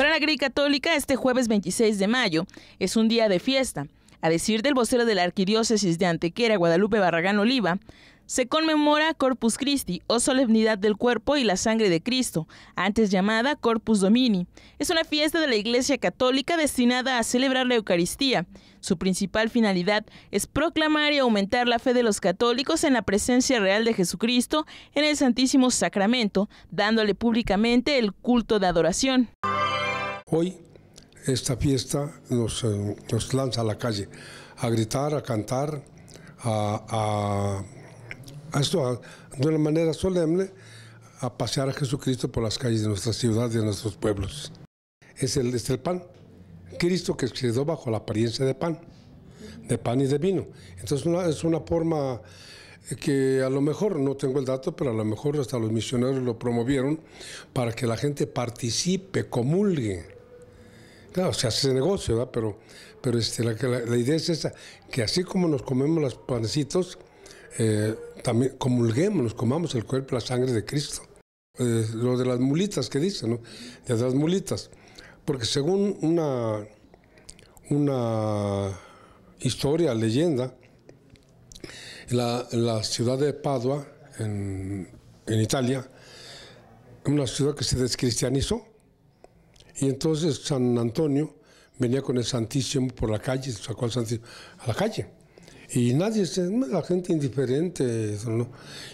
Para la Grey Católica, este jueves 26 de mayo es un día de fiesta. A decir del vocero de la Arquidiócesis de Antequera, Guadalupe Barragán Oliva, se conmemora Corpus Christi o oh Solemnidad del Cuerpo y la Sangre de Cristo, antes llamada Corpus Domini. Es una fiesta de la Iglesia Católica destinada a celebrar la Eucaristía. Su principal finalidad es proclamar y aumentar la fe de los católicos en la presencia real de Jesucristo en el Santísimo Sacramento, dándole públicamente el culto de adoración. Hoy esta fiesta nos, eh, nos lanza a la calle, a gritar, a cantar, a, esto, de una manera solemne, a pasear a Jesucristo por las calles de nuestras ciudades, de nuestros pueblos. Es el, pan. Cristo que quedó bajo la apariencia de pan, de pan y de vino. Entonces es una forma que a lo mejor, no tengo el dato, pero a lo mejor hasta los misioneros lo promovieron para que la gente participe, comulgue Claro, se hace negocio, ¿verdad? Pero, pero este, la, idea es esa, que así como nos comemos los panecitos eh, también comulguemos, nos comamos el cuerpo y la sangre de Cristo. Eh, lo de las mulitas que dicen, ¿no? De las mulitas. Porque según una, una historia, leyenda, la, ciudad de Padua, en, en Italia, una ciudad que se descristianizó, y entonces San Antonio venía con el Santísimo por la calle, sacó al Santísimo a la calle. Y nadie, la gente indiferente.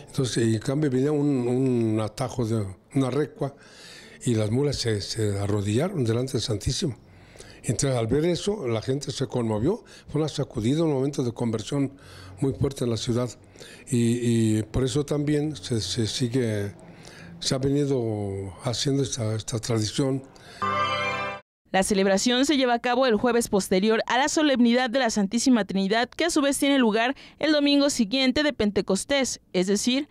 Entonces, en cambio, venía un, atajo de una recua y las mulas se, arrodillaron delante del Santísimo. Entonces, al ver eso, la gente se conmovió, fue una sacudida, un momento de conversión muy fuerte en la ciudad. Y, por eso también se, sigue, se ha venido haciendo esta, esta tradición. La celebración se lleva a cabo el jueves posterior a la solemnidad de la Santísima Trinidad, que a su vez tiene lugar el domingo siguiente de Pentecostés, es decir,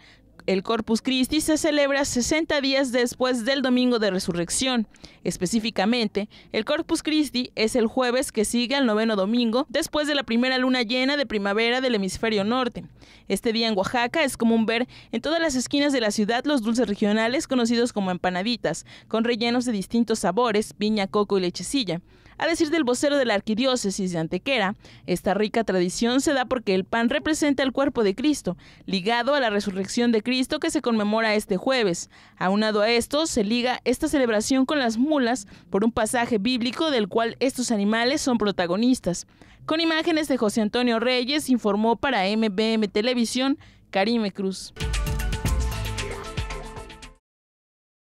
el Corpus Christi se celebra 60 días después del Domingo de Resurrección. Específicamente, el Corpus Christi es el jueves que sigue al noveno domingo después de la primera luna llena de primavera del hemisferio norte. Este día en Oaxaca es común ver en todas las esquinas de la ciudad los dulces regionales conocidos como empanaditas, con rellenos de distintos sabores, viña, coco y lechecilla. A decir del vocero de la arquidiócesis de Antequera, esta rica tradición se da porque el pan representa el cuerpo de Cristo, ligado a la resurrección de Cristo que se conmemora este jueves. Aunado a esto, se liga esta celebración con las mulas por un pasaje bíblico del cual estos animales son protagonistas. Con imágenes de José Antonio Reyes, informó para MBM Televisión Karime Cruz.